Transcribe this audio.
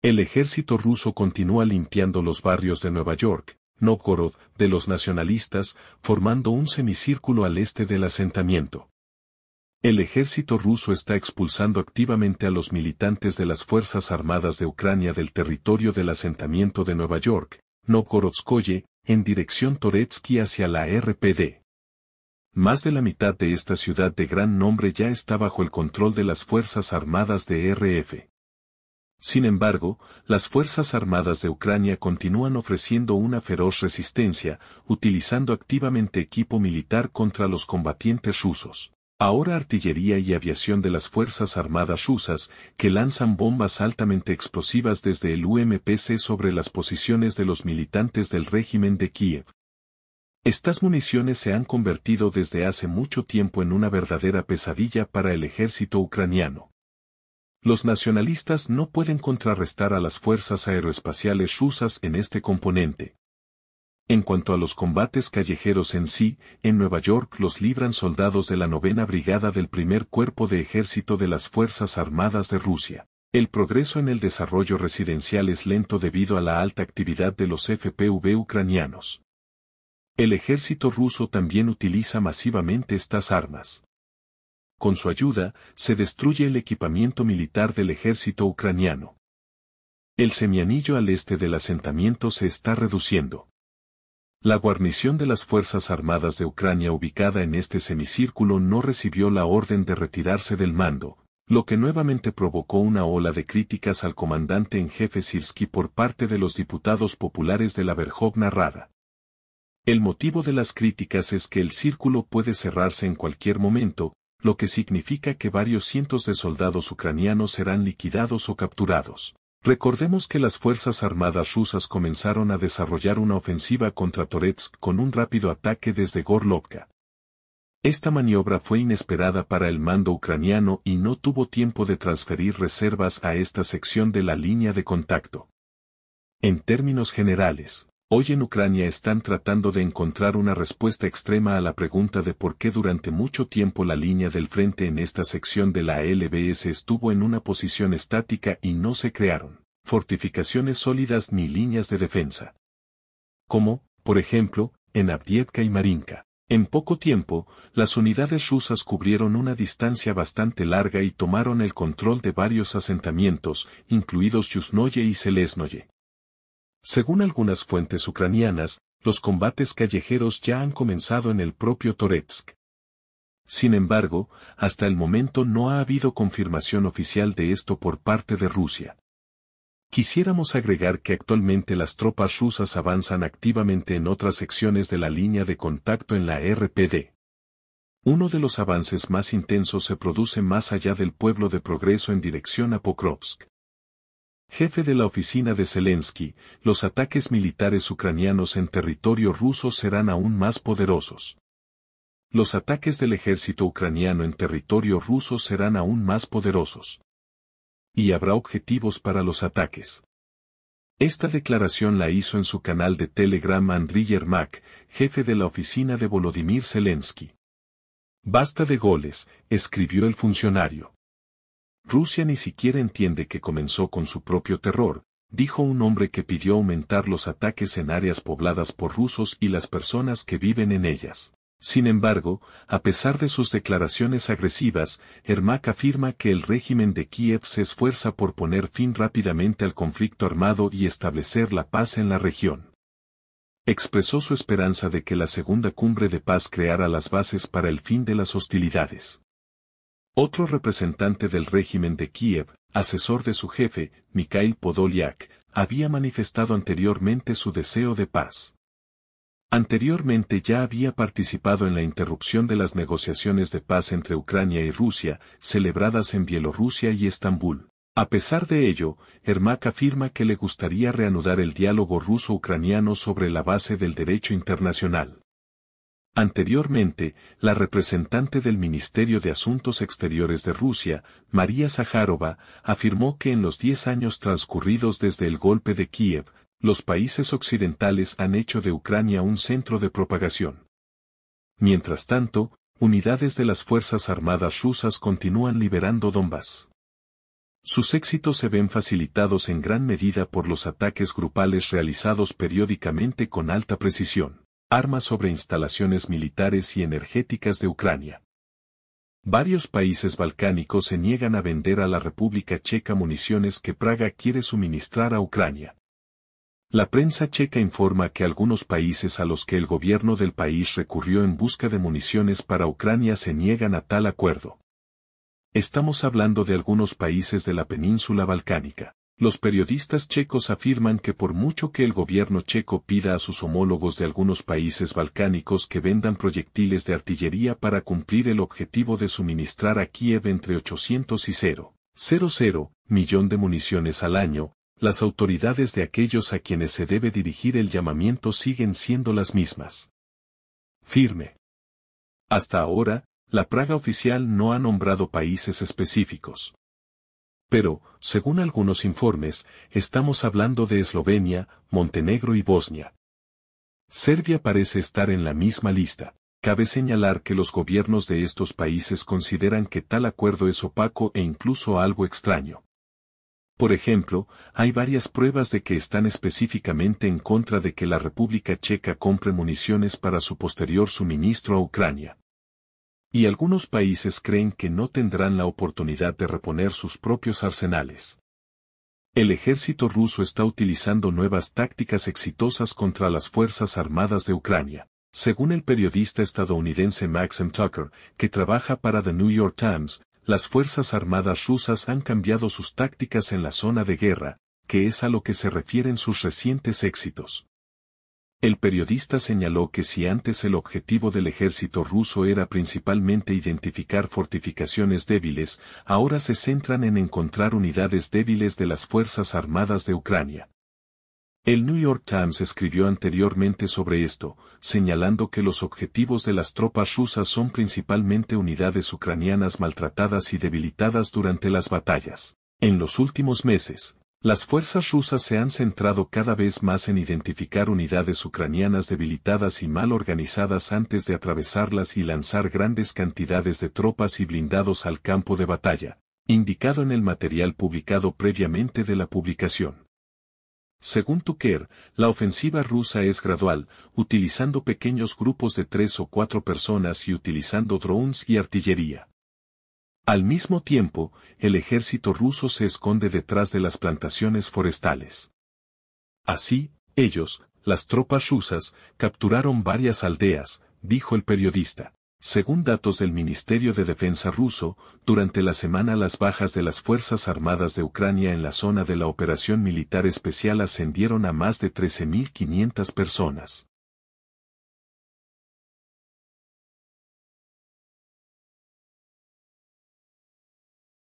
El ejército ruso continúa limpiando los barrios de Nueva York, Nokorod, de los nacionalistas, formando un semicírculo al este del asentamiento. El ejército ruso está expulsando activamente a los militantes de las Fuerzas Armadas de Ucrania del territorio del asentamiento de Nueva York, Nokorodskoye, en dirección Toretsky hacia la RPD. Más de la mitad de esta ciudad de gran nombre ya está bajo el control de las Fuerzas Armadas de RF. Sin embargo, las Fuerzas Armadas de Ucrania continúan ofreciendo una feroz resistencia, utilizando activamente equipo militar contra los combatientes rusos. Ahora artillería y aviación de las Fuerzas Armadas rusas, que lanzan bombas altamente explosivas desde el UMPC sobre las posiciones de los militantes del régimen de Kiev. Estas municiones se han convertido desde hace mucho tiempo en una verdadera pesadilla para el ejército ucraniano. Los nacionalistas no pueden contrarrestar a las fuerzas aeroespaciales rusas en este componente. En cuanto a los combates callejeros en sí, en Nueva York los libran soldados de la novena brigada del primer cuerpo de ejército de las Fuerzas Armadas de Rusia. El progreso en el desarrollo residencial es lento debido a la alta actividad de los FPV ucranianos. El ejército ruso también utiliza masivamente estas armas. Con su ayuda, se destruye el equipamiento militar del ejército ucraniano. El semianillo al este del asentamiento se está reduciendo. La guarnición de las Fuerzas Armadas de Ucrania ubicada en este semicírculo no recibió la orden de retirarse del mando, lo que nuevamente provocó una ola de críticas al comandante en jefe Sirski por parte de los diputados populares de la Verhovna Rada. El motivo de las críticas es que el círculo puede cerrarse en cualquier momento, lo que significa que varios cientos de soldados ucranianos serán liquidados o capturados. Recordemos que las Fuerzas Armadas rusas comenzaron a desarrollar una ofensiva contra Toretsk con un rápido ataque desde Gorlovka. Esta maniobra fue inesperada para el mando ucraniano y no tuvo tiempo de transferir reservas a esta sección de la línea de contacto. En términos generales, Hoy en Ucrania están tratando de encontrar una respuesta extrema a la pregunta de por qué durante mucho tiempo la línea del frente en esta sección de la LBS estuvo en una posición estática y no se crearon fortificaciones sólidas ni líneas de defensa. Como, por ejemplo, en Avdiivka y Marinka. En poco tiempo, las unidades rusas cubrieron una distancia bastante larga y tomaron el control de varios asentamientos, incluidos Yusnoye y Selesnoye. Según algunas fuentes ucranianas, los combates callejeros ya han comenzado en el propio Toretsk. Sin embargo, hasta el momento no ha habido confirmación oficial de esto por parte de Rusia. Quisiéramos agregar que actualmente las tropas rusas avanzan activamente en otras secciones de la línea de contacto en la RPD. Uno de los avances más intensos se produce más allá del pueblo de progreso en dirección a Pokrovsk jefe de la oficina de Zelensky, los ataques militares ucranianos en territorio ruso serán aún más poderosos. Los ataques del ejército ucraniano en territorio ruso serán aún más poderosos. Y habrá objetivos para los ataques. Esta declaración la hizo en su canal de Telegram Andriy Yermak, jefe de la oficina de Volodymyr Zelensky. Basta de goles, escribió el funcionario. Rusia ni siquiera entiende que comenzó con su propio terror, dijo un hombre que pidió aumentar los ataques en áreas pobladas por rusos y las personas que viven en ellas. Sin embargo, a pesar de sus declaraciones agresivas, Hermak afirma que el régimen de Kiev se esfuerza por poner fin rápidamente al conflicto armado y establecer la paz en la región. Expresó su esperanza de que la segunda cumbre de paz creara las bases para el fin de las hostilidades. Otro representante del régimen de Kiev, asesor de su jefe, Mikhail Podolyak, había manifestado anteriormente su deseo de paz. Anteriormente ya había participado en la interrupción de las negociaciones de paz entre Ucrania y Rusia, celebradas en Bielorrusia y Estambul. A pesar de ello, Hermak afirma que le gustaría reanudar el diálogo ruso-ucraniano sobre la base del derecho internacional. Anteriormente, la representante del Ministerio de Asuntos Exteriores de Rusia, María Zaharova, afirmó que en los 10 años transcurridos desde el golpe de Kiev, los países occidentales han hecho de Ucrania un centro de propagación. Mientras tanto, unidades de las Fuerzas Armadas rusas continúan liberando Donbass. Sus éxitos se ven facilitados en gran medida por los ataques grupales realizados periódicamente con alta precisión armas sobre instalaciones militares y energéticas de Ucrania. Varios países balcánicos se niegan a vender a la República Checa municiones que Praga quiere suministrar a Ucrania. La prensa checa informa que algunos países a los que el gobierno del país recurrió en busca de municiones para Ucrania se niegan a tal acuerdo. Estamos hablando de algunos países de la península balcánica. Los periodistas checos afirman que por mucho que el gobierno checo pida a sus homólogos de algunos países balcánicos que vendan proyectiles de artillería para cumplir el objetivo de suministrar a Kiev entre 800 y 0,00 millón de municiones al año, las autoridades de aquellos a quienes se debe dirigir el llamamiento siguen siendo las mismas. Firme. Hasta ahora, la Praga oficial no ha nombrado países específicos. Pero, según algunos informes, estamos hablando de Eslovenia, Montenegro y Bosnia. Serbia parece estar en la misma lista. Cabe señalar que los gobiernos de estos países consideran que tal acuerdo es opaco e incluso algo extraño. Por ejemplo, hay varias pruebas de que están específicamente en contra de que la República Checa compre municiones para su posterior suministro a Ucrania. Y algunos países creen que no tendrán la oportunidad de reponer sus propios arsenales. El ejército ruso está utilizando nuevas tácticas exitosas contra las Fuerzas Armadas de Ucrania. Según el periodista estadounidense Maxim Tucker, que trabaja para The New York Times, las Fuerzas Armadas rusas han cambiado sus tácticas en la zona de guerra, que es a lo que se refieren sus recientes éxitos. El periodista señaló que si antes el objetivo del ejército ruso era principalmente identificar fortificaciones débiles, ahora se centran en encontrar unidades débiles de las Fuerzas Armadas de Ucrania. El New York Times escribió anteriormente sobre esto, señalando que los objetivos de las tropas rusas son principalmente unidades ucranianas maltratadas y debilitadas durante las batallas. En los últimos meses, las fuerzas rusas se han centrado cada vez más en identificar unidades ucranianas debilitadas y mal organizadas antes de atravesarlas y lanzar grandes cantidades de tropas y blindados al campo de batalla, indicado en el material publicado previamente de la publicación. Según Tucker, la ofensiva rusa es gradual, utilizando pequeños grupos de tres o cuatro personas y utilizando drones y artillería. Al mismo tiempo, el ejército ruso se esconde detrás de las plantaciones forestales. Así, ellos, las tropas rusas, capturaron varias aldeas, dijo el periodista. Según datos del Ministerio de Defensa ruso, durante la semana las bajas de las Fuerzas Armadas de Ucrania en la zona de la operación militar especial ascendieron a más de 13.500 personas.